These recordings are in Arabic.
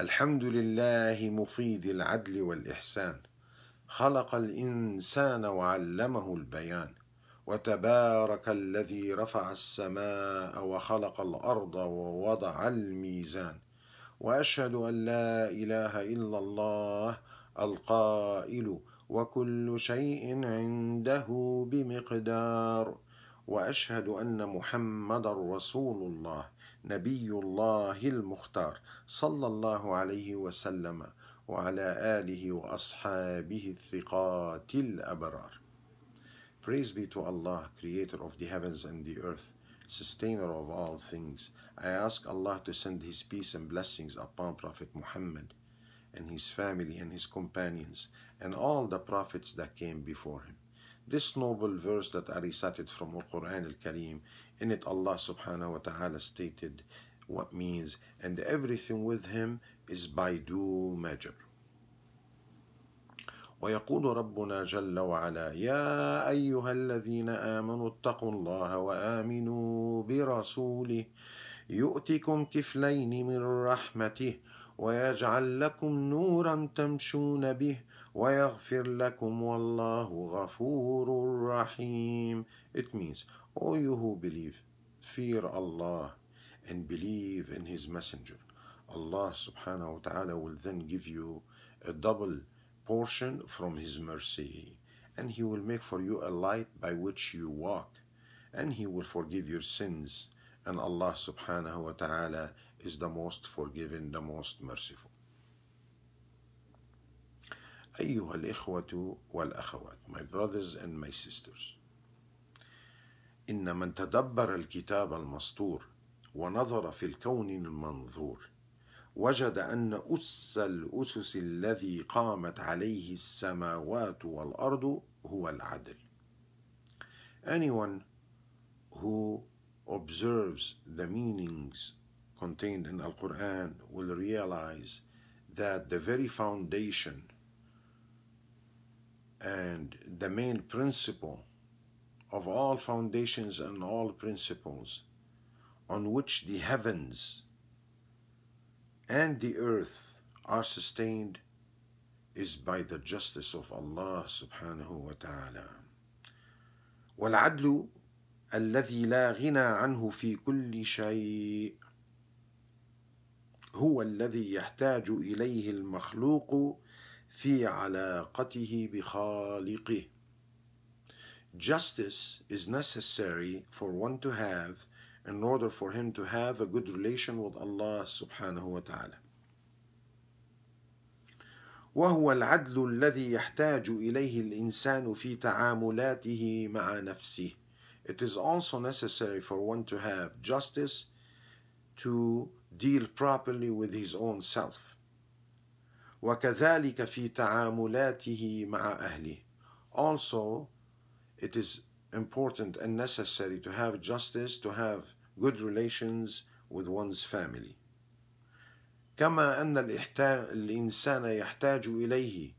الحمد لله مفيد العدل والإحسان خلق الإنسان وعلمه البيان وتبارك الذي رفع السماء وخلق الأرض ووضع الميزان وأشهد أن لا إله إلا الله القائل وكل شيء عنده بمقدار وأشهد أن محمد رسول الله نبي الله المختار صلى الله عليه وسلم وعلى آله وأصحابه الثقات الأبرار Praise be to Allah, creator of the heavens and the earth, sustainer of all things. I ask Allah to send His peace and blessings upon Prophet Muhammad and his family and his companions and all the prophets that came before him. This noble verse that I recited from the quran Al-Karim In it, Allah subhanahu wa ta'ala stated what means, and everything with Him is by due measure. ويقول ربنا جل وعلا يا أيها الذين آمنوا اتقوا الله وآمنوا برسوله يؤتكم كفلين من رحمته ويجعل لكم نورا تمشون به ويغفر لكم والله غفور رحيم It means O oh, you who believe, fear Allah and believe in His Messenger. Allah subhanahu wa ta'ala will then give you a double portion from His mercy, and He will make for you a light by which you walk, and He will forgive your sins. And Allah subhanahu wa ta'ala is the most forgiving, the most merciful. أيها الإخوة والأخوات, my brothers and my sisters. إن من تدبر الكتاب المسطور ونظر في الكون المنظور وجد أن أس الأسس الذي قامت عليه السماوات والأرض هو العدل. Anyone who observes the meanings contained in the Quran will realize that the very foundation and the main principle of all foundations and all principles, on which the heavens and the earth are sustained, is by the justice of Allah subhanahu wa ta'ala. والعدل الذي لا غنى عنه في كل شيء هو الذي يحتاج اليه المخلوق في علاقته بخالقه Justice is necessary for one to have in order for him to have a good relation with Allah subhanahu wa ta'ala. وهو العدل الذي يحتاج إليه الإنسان في تعاملاته مع نفسه. It is also necessary for one to have justice to deal properly with his own self. وكذلك في تعاملاته مع أهله. Also, it is important and necessary to have justice, to have good relations with one's family. كما أن الإنسان يحتاج إليه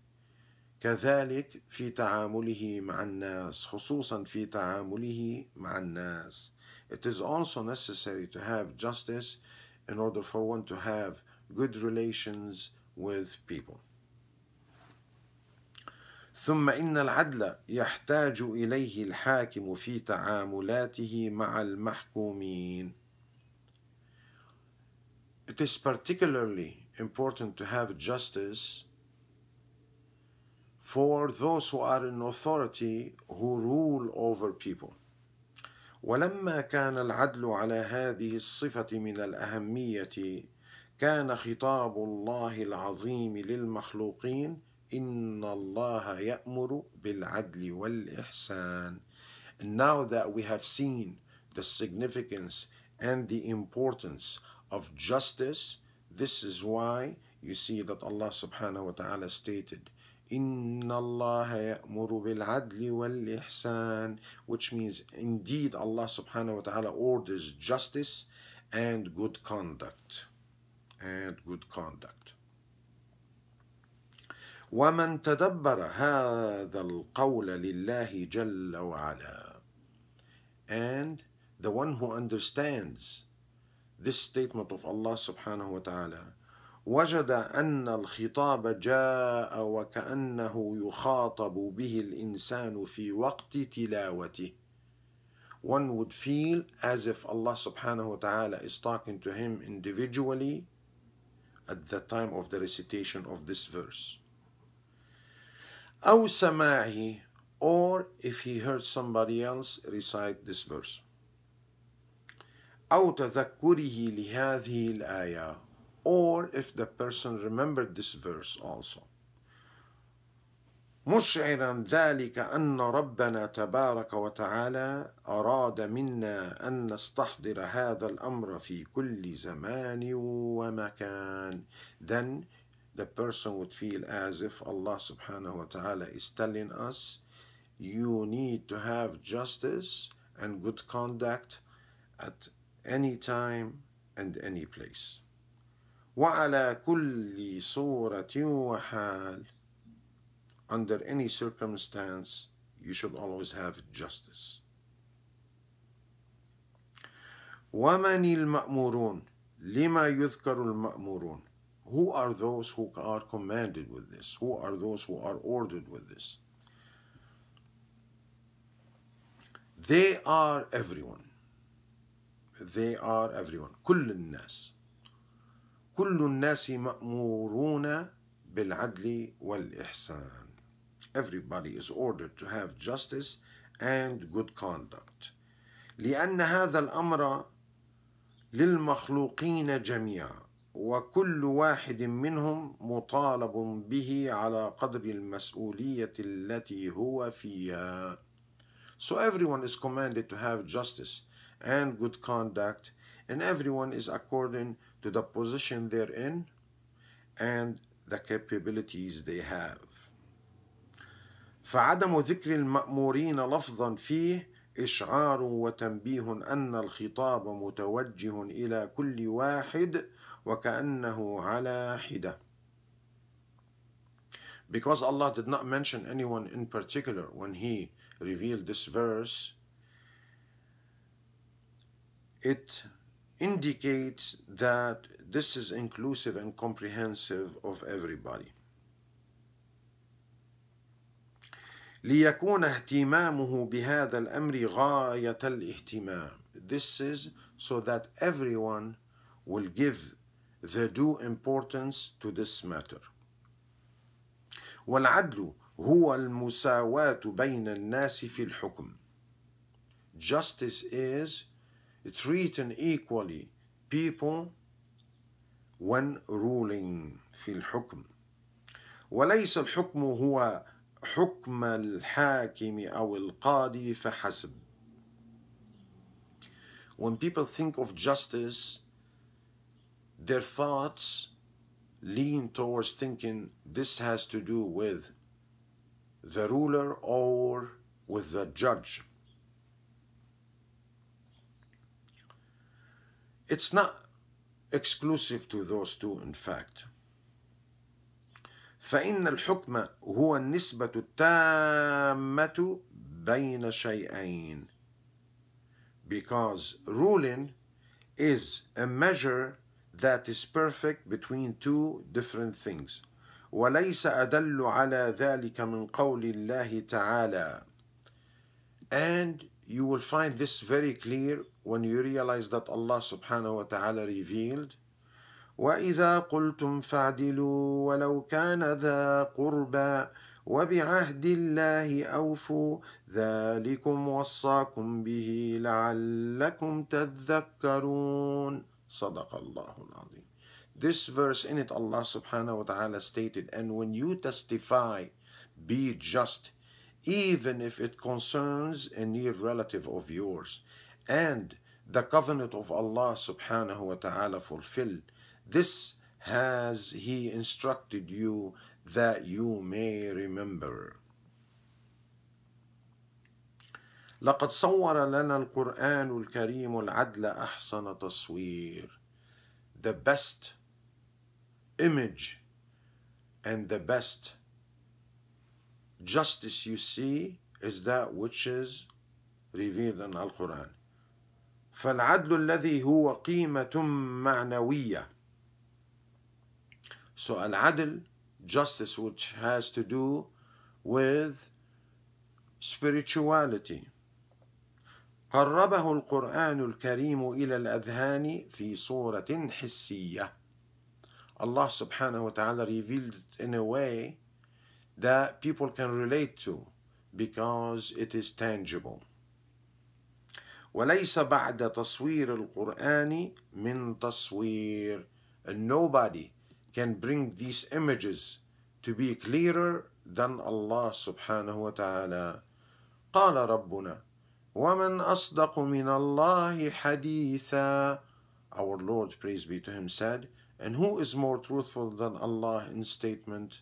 كذلك في تعامله مع الناس خصوصا في تعامله مع الناس It is also necessary to have justice in order for one to have good relations with people. ثم إن العدل يحتاج إليه الحاكم في تعاملاته مع المحكومين. It is particularly important to have justice for those who are in authority who rule over people. ولما كان العدل على هذه الصفة من الأهمية كان خطاب الله العظيم للمخلوقين إن الله يأمر بالعدل والإحسان Now that we have seen the significance and the importance of justice, this is why you see that Allah subhanahu wa ta'ala stated, إن الله يأمر بالعدل والإحسان which means indeed Allah subhanahu wa ta'ala orders justice and good conduct and good conduct ومن تدبر هذا القول لله جل وعلا and the one who understands this statement of Allah سبحانه وتعالى وجد أن الخطاب جاء وكأنه يخاطب به الإنسان في وقت تلاوته one would feel as if Allah subhanahu wa ta'ala is talking to him individually at the time of the recitation of this verse أو سماعه or if he heard somebody else recite this verse أو تذكره لهذه الآية or if the person remembered this verse also مشعرا ذلك أن ربنا تبارك وتعالى أراد منا أن نستحضر هذا الأمر في كل زمان ومكان then the person would feel as if Allah subhanahu wa ta'ala is telling us you need to have justice and good conduct at any time and any place. وعلى كل صورة وحال Under any circumstance, you should always have justice. ومن المأمورون لما يذكر المأمورون Who are those who are commanded with this? Who are those who are ordered with this? They are everyone. They are everyone. كل الناس. كل الناس مأمورون بالعدل والإحسان. Everybody is ordered to have justice and good conduct. لأن هذا الأمر للمخلوقين جميعا. وكل واحد منهم مطالب به على قدر المسؤولية التي هو فيها. So everyone is commanded to have justice and good conduct and everyone is according to the position they're in and the capabilities they have. فعدم ذكر المأمورين لفظا فيه إشعار وتنبيه أن الخطاب متوجه إلى كل واحد وَكَأَنَّهُ عَلَى حِدَةٍ Because Allah did not mention anyone in particular when He revealed this verse, it indicates that this is inclusive and comprehensive of everybody. ليكون اهتمامه بهذا الأمر غاية الاهتمام. This is so that everyone will give the due importance to this matter. والعدل هو المساواة بين الناس في الحكم. Justice is treating equally people when ruling في الحكم. وليس الحكم هو حكم الحاكم أو القاضي فحسب. When people think of justice, their thoughts lean towards thinking this has to do with the ruler or with the judge. It's not exclusive to those two, in fact. فإن الحكم هو النسبة التامة بين شيئين because ruling is a measure that is perfect between two different things وليس أدل على ذلك من قول الله تعالى and you will find this very clear when you realize that Allah subhanahu wa ta'ala revealed وإذا قلتم فاعدلوا ولو كان ذا قربى وبعهد الله أوفوا ذلكم وصاكم به لعلكم تذكرون This verse in it Allah subhanahu wa ta'ala stated, and when you testify, be just, even if it concerns a near relative of yours, and the covenant of Allah subhanahu wa ta'ala fulfilled. This has He instructed you that you may remember. لقد صور لنا القرآن الكريم العدل أحسن تصوير the best image and the best justice you see is that which is revealed in Quran فالعدل الذي هو قيمة معنوية so العدل justice which has to do with spirituality قربه القرآن الكريم إلى الأذهان في صورة حسية. الله سبحانه وتعالى revealed it in a way that people can relate to because it is tangible. وليس بعد تصوير القرآن من تصوير. And nobody can bring these images to be clearer than Allah subhanahu wa ta'ala. قال ربنا ومن أصدق من الله حديثا Our Lord, praise be to him, said, And who is more truthful than Allah in statement?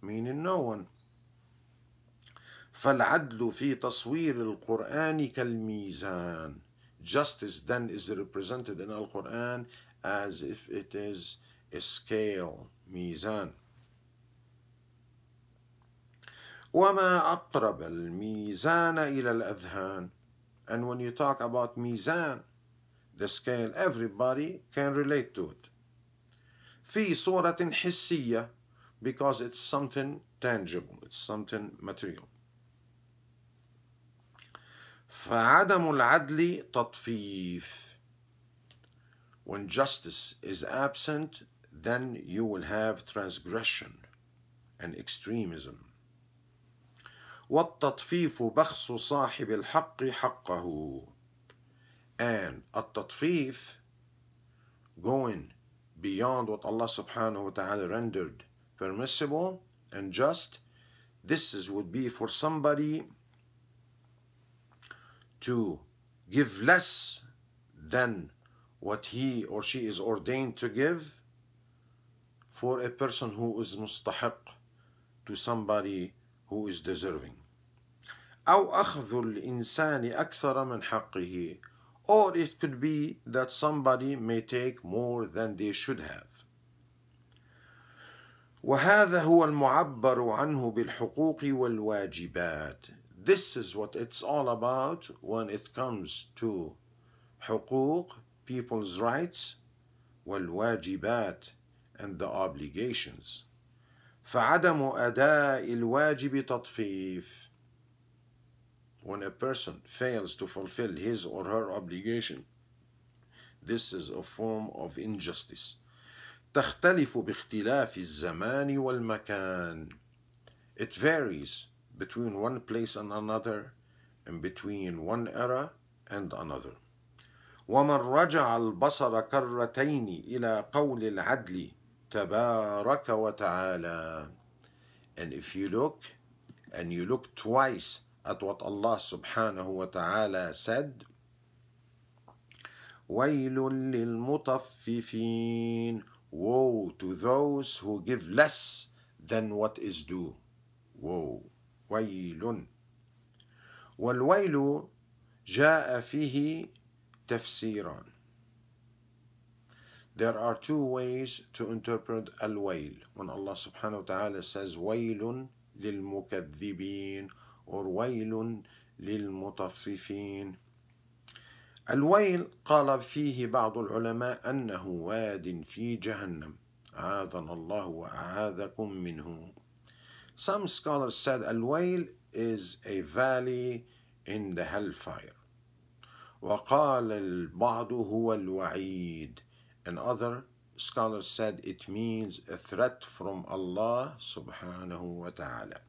Meaning no one. فالعدل في تصوير القرآن كالميزان. Justice then is represented in Al-Quran as if it is a scale, ميزان. وما أقرب الميزان إلى الأذهان and when you talk about ميزان the scale everybody can relate to it في صورة حسية because it's something tangible it's something material فعدم العدل تطفيف when justice is absent then you will have transgression and extremism والتطفيف بخس صاحب الحق حقه and التطفيف going beyond what Allah subhanahu wa ta'ala rendered permissible and just this is would be for somebody to give less than what he or she is ordained to give for a person who is mustahiq to somebody who is deserving أو أخذ الإنسان أكثر من حقه or it could be that somebody may take more than they should have وهذا هو المعبر عنه بالحقوق والواجبات this is what it's all about when it comes to حقوق people's rights والواجبات and the obligations فعدم أداء الواجب تطفيف When a person fails to fulfill his or her obligation This is a form of injustice تختلف باختلاف الزمان والمكان It varies between one place and another and between one era and another ومن رجع البصر كرتين إلى قول العدل تبارك وتعالى and if you look and you look twice at what Allah subhanahu wa ta'ala said ويل للمطففين Woe to those who give less than what is due. Woe. ويل. والويل جاء فيه تفسيران. There are two ways to interpret al-wail. When Allah subhanahu wa ta'ala says wailun للمكذبين or wailun للمطففين الويل قال فيه بعض العلماء أنه واد في جهنم عاذنا الله وأعاذكم منه Some scholars said al الويل is a valley in the hellfire وقال البعض هو الوعيد and other scholars said it means a threat from Allah subhanahu wa ta'ala.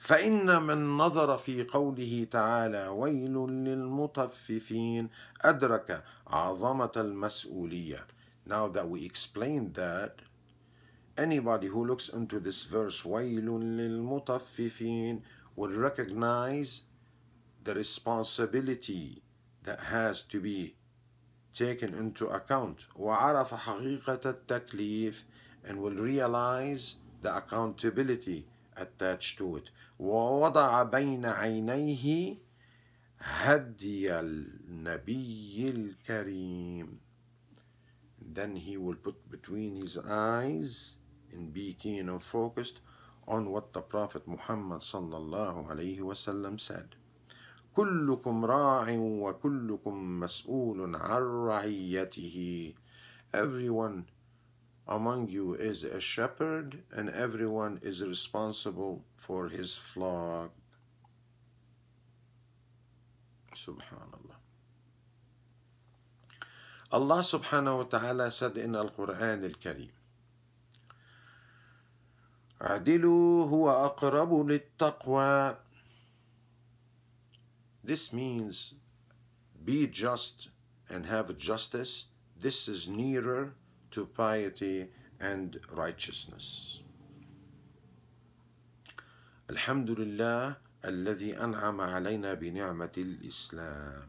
فإن من نظر في قوله تعالى ويل للمطففين أدرك عظمة المسؤولية. Now that we explained that, anybody who looks into this verse ويل للمطففين will recognize the responsibility that has to be taken into account وعرف حقيقة التكليف and will realize the accountability attached to it ووضع بين عينيه هدي النبي الكريم and then he will put between his eyes and be keen and focused on what the Prophet Muhammad sallallahu alayhi wasallam said كلكم راع وكلكم مسؤول عن رعيته everyone among you is a shepherd and everyone is responsible for his flock سبحان الله Allah subhanahu wa ta'ala said in Al-Quran عدلوا هو أقرب للتقوى This means be just and have justice. This is nearer to piety and righteousness. Alhamdulillah, لله الذي أنعم علينا بنعمة الإسلام.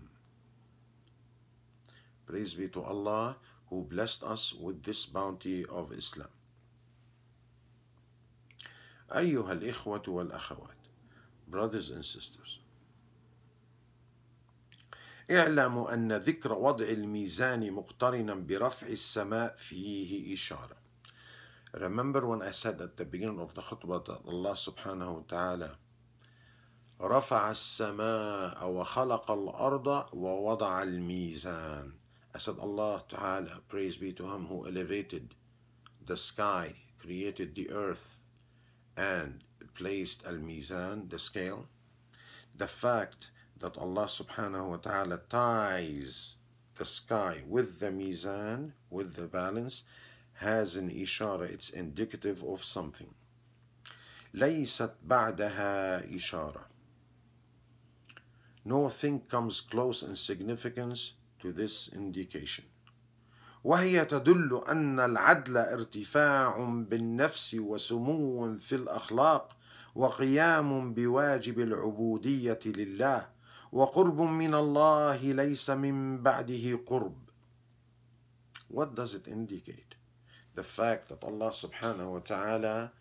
Praise be to Allah who blessed us with this bounty of Islam. أيها الإخوة والأخوات, brothers and sisters, اعلموا أن ذكر وضع الميزان مقترنا برفع السماء فيه إشارة. Remember when I said at the beginning of the khutbah that Allah subhanahu wa ta'ala رفع السماء وخلق الأرض ووضع الميزان. I said Allah ta'ala, praise be to him who elevated the sky, created the earth, and placed al-mizan, the scale. The fact that Allah subhanahu wa ta'ala ties the sky with the mizan, with the balance, has an ishara, it's indicative of something. ليست بعدها إشارة. No thing comes close in significance to this indication. وهي تدل أن العدل ارتفاع بالنفس وسمو في الأخلاق وقيام بواجب العبودية لله وقرب من الله ليس من بعده قرب What does it indicate? The fact that Allah subhanahu wa ta'ala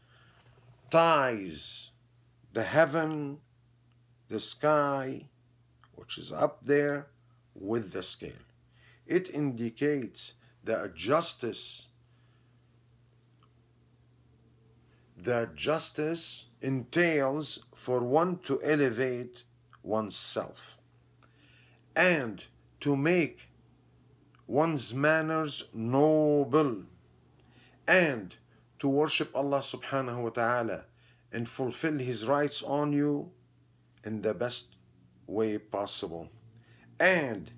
ties the heaven, the sky, which is up there, with the scale. It indicates the justice, the justice entails for one to elevate oneself and to make one's manners noble and to worship Allah subhanahu wa ta'ala and fulfill His rights on you in the best way possible. And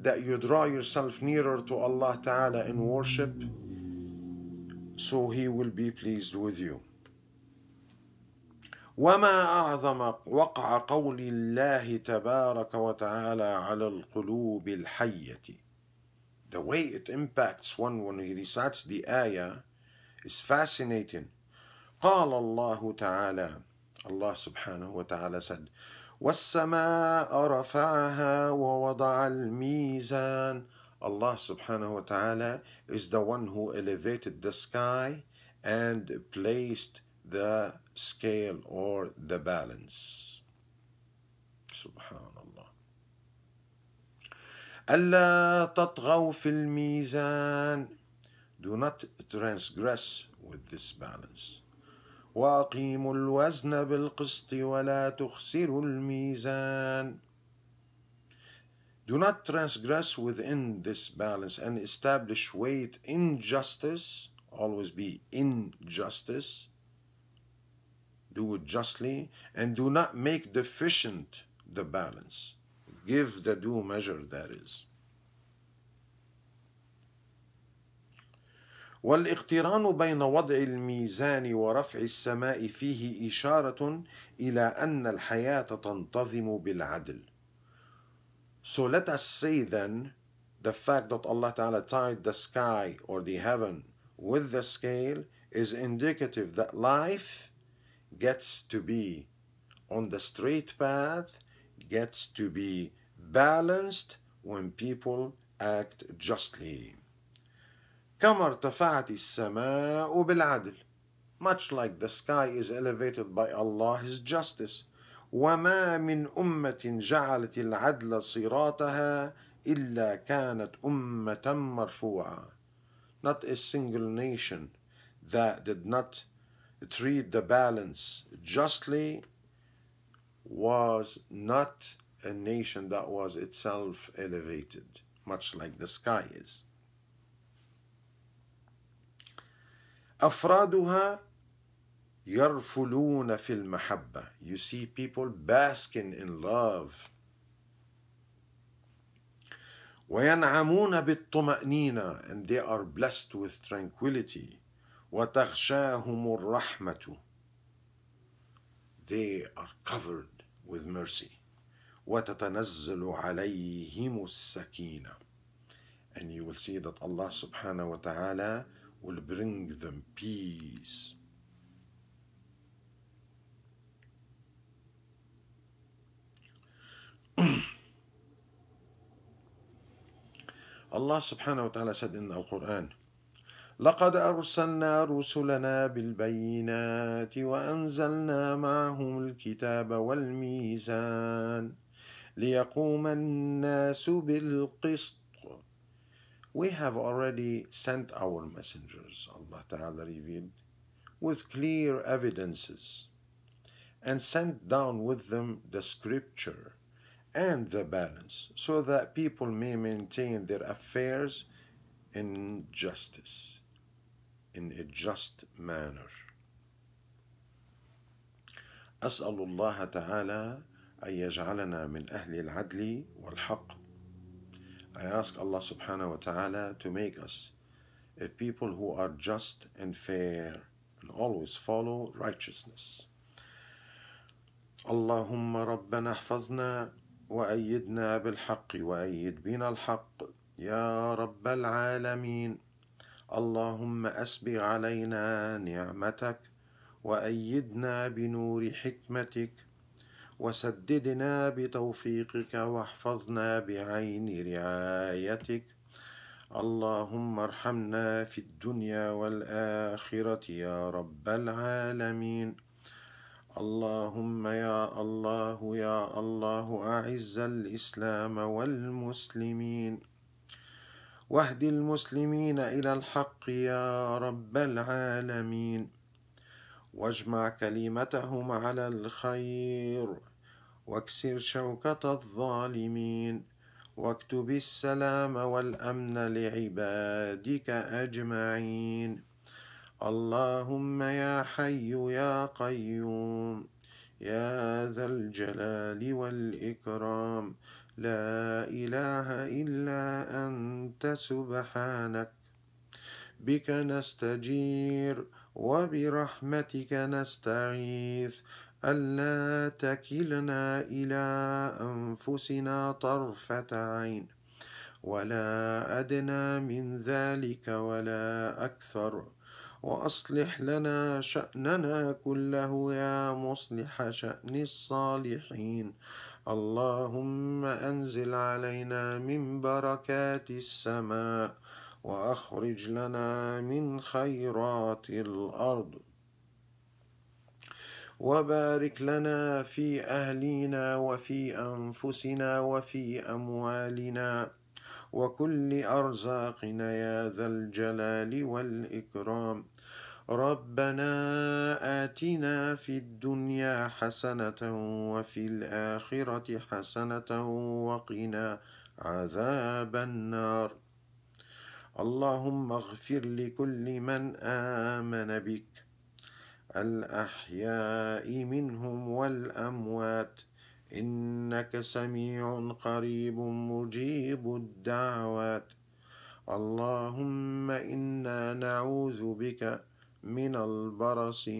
that you draw yourself nearer to Allah ta'ala in worship so He will be pleased with you. وما أعظم وقع قول الله تبارك وتعالى على القلوب الحية The way it impacts one when he recites the ayah is fascinating. قال الله تعالى الله سبحانه وتعالى said والسماء رفعها ووضع الميزان Allah subhanahu wa ta'ala is the one who elevated the sky and placed the scale or the balance سبحان الله ألا تطغوا في الميزان do not transgress with this balance وأقيموا الوزن بالقسط ولا تخسروا الميزان Do not transgress within this balance and establish weight injustice, always be injustice, do it justly, and do not make deficient the balance. Give the due measure, that is. والاقتران بين وضع الميزان ورفع السماء فيه إشارة إلى أن الحياة تنتظم بالعدل. So let us say then the fact that Allah Ta'ala tied the sky or the heaven with the scale is indicative that life gets to be on the straight path, gets to be balanced when people act justly. كما ارتفعت السماء بالعدل Much like the sky is elevated by Allah, His justice. وما من أمة جعلت العدل صراطها إلا كانت أمة مرفوعة. Not a single nation that did not treat the balance justly was not a nation that was itself elevated, much like the sky is. أفرادها يرفلون في المحبة. You see people basking in love. وينعمون بالطمأنينة and they are blessed with tranquility. وتغشاهم الرحمة They are covered with mercy وتتنزل عليهم السكينة and you will see that Allah subhanahu wa ta'ala will bring them peace Allah subhanahu wa ta'ala said in the quran لقد ارسلنا رسلنا بالبينات وانزلنا معهم الكتاب والميزان ليقوم الناس بالقسط We have already sent our messengers, Allah Ta'ala revealed, with clear evidences, and sent down with them the scripture and the balance, so that people may maintain their affairs in justice. in a just manner. أسأل الله تعالى أن يجعلنا من أهل العدل والحق. I ask Allah subhanahu wa ta'ala to make us a people who are just and fair and always follow righteousness. اللهم ربنا احفظنا وأيدنا بالحق وأيد بنا الحق يا رب العالمين اللهم اسبغ علينا نعمتك وايدنا بنور حكمتك وسددنا بتوفيقك واحفظنا بعين رعايتك اللهم ارحمنا في الدنيا والاخره يا رب العالمين اللهم يا الله يا الله اعز الاسلام والمسلمين واهد المسلمين الى الحق يا رب العالمين واجمع كلمتهم على الخير واكسر شوكه الظالمين واكتب السلام والامن لعبادك اجمعين اللهم يا حي يا قيوم يا ذا الجلال والاكرام لا إله إلا أنت سبحانك بك نستجير وبرحمتك نستعيث ألا تكلنا إلى أنفسنا طرفة عين ولا أدنى من ذلك ولا أكثر وأصلح لنا شأننا كله يا مصلح شأن الصالحين اللهم أنزل علينا من بركات السماء وأخرج لنا من خيرات الأرض وبارك لنا في أهلنا وفي أنفسنا وفي أموالنا وكل أرزاقنا يا ذا الجلال والإكرام ربنا آتنا في الدنيا حسنة وفي الآخرة حسنة وقنا عذاب النار اللهم اغفر لكل من آمن بك الأحياء منهم والأموات إنك سميع قريب مجيب الدعوات اللهم إنا نعوذ بك من البرص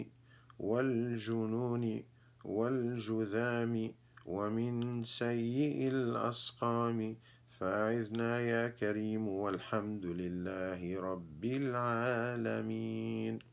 والجنون والجذام ومن سيء الأسقام فاعذنا يا كريم والحمد لله رب العالمين